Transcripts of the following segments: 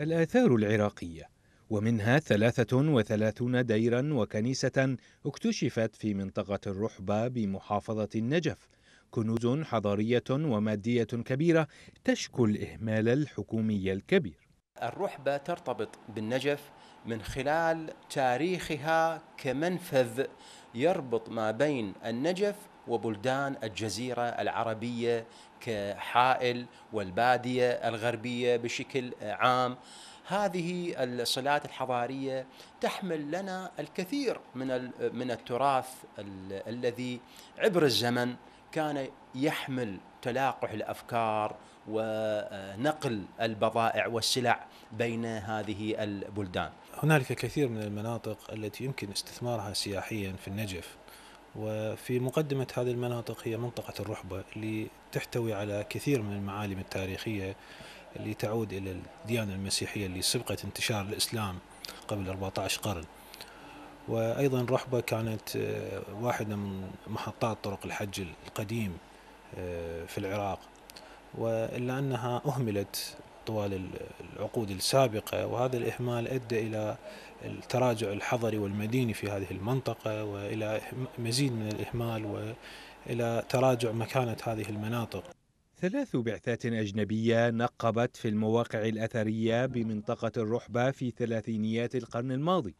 الآثار العراقية ومنها 33 ديرا وكنيسة اكتشفت في منطقة الرحبة بمحافظة النجف كنوز حضارية ومادية كبيرة تشكو الإهمال الحكومي الكبير الرحبة ترتبط بالنجف من خلال تاريخها كمنفذ يربط ما بين النجف وبلدان الجزيرة العربية كحائل والبادية الغربية بشكل عام هذه الصلات الحضارية تحمل لنا الكثير من من التراث الذي عبر الزمن كان يحمل تلاقح الافكار ونقل البضائع والسلع بين هذه البلدان. هنالك كثير من المناطق التي يمكن استثمارها سياحيا في النجف وفي مقدمة هذه المناطق هي منطقة الرحبة اللي تحتوي على كثير من المعالم التاريخية اللي تعود إلى الديانة المسيحية اللي سبقت انتشار الإسلام قبل 14 قرن وأيضا رحبة كانت آه، واحدة من محطات طرق الحج القديم آه، في العراق وإلا أنها أهملت طوال العقود السابقة وهذا الإهمال أدى إلى التراجع الحضري والمديني في هذه المنطقة وإلى مزيد من الإهمال وإلى تراجع مكانة هذه المناطق ثلاث بعثات أجنبية نقبت في المواقع الأثرية بمنطقة الرحبة في ثلاثينيات القرن الماضي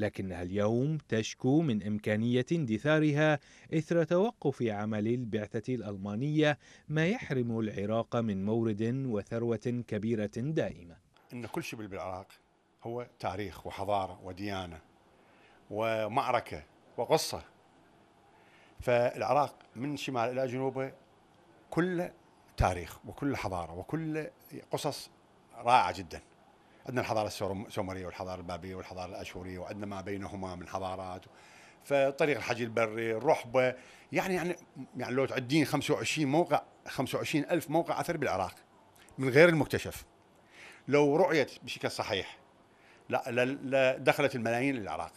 لكنها اليوم تشكو من إمكانية اندثارها إثر توقف عمل البعثة الألمانية ما يحرم العراق من مورد وثروة كبيرة دائمة إن كل شيء بالعراق هو تاريخ وحضارة وديانة ومعركة وقصة فالعراق من شمال إلى جنوبه كله تاريخ وكل حضارة وكل قصص رائعة جداً عندنا الحضاره السومريه والحضاره البابيه والحضاره الاشوريه وعندنا ما بينهما من حضارات فطريق الحج البري الرحبه يعني يعني يعني لو تعدين 25 موقع 25 ألف موقع اثري بالعراق من غير المكتشف لو رؤيت بشكل صحيح لا, لا, دخلت الملايين للعراق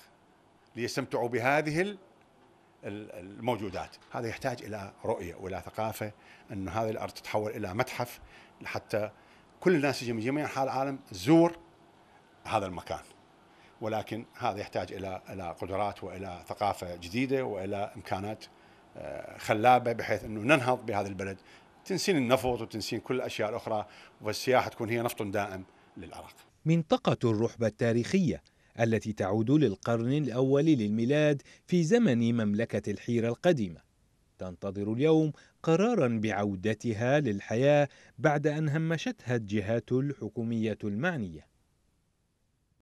ليستمتعوا بهذه الموجودات هذا يحتاج الى رؤيه والى ثقافه ان هذه الارض تتحول الى متحف لحتى كل الناس يجي من جميع انحاء العالم تزور هذا المكان ولكن هذا يحتاج الى الى قدرات والى ثقافه جديده والى امكانات آه، خلابه بحيث انه ننهض بهذا البلد تنسين النفط وتنسين كل الاشياء الاخرى والسياحه تكون هي نفط دائم للعراق. منطقه الرحبه التاريخيه التي تعود للقرن الاول للميلاد في زمن مملكه الحيره القديمه. تنتظر اليوم قرارا بعودتها للحياه بعد ان همشتها الجهات الحكوميه المعنيه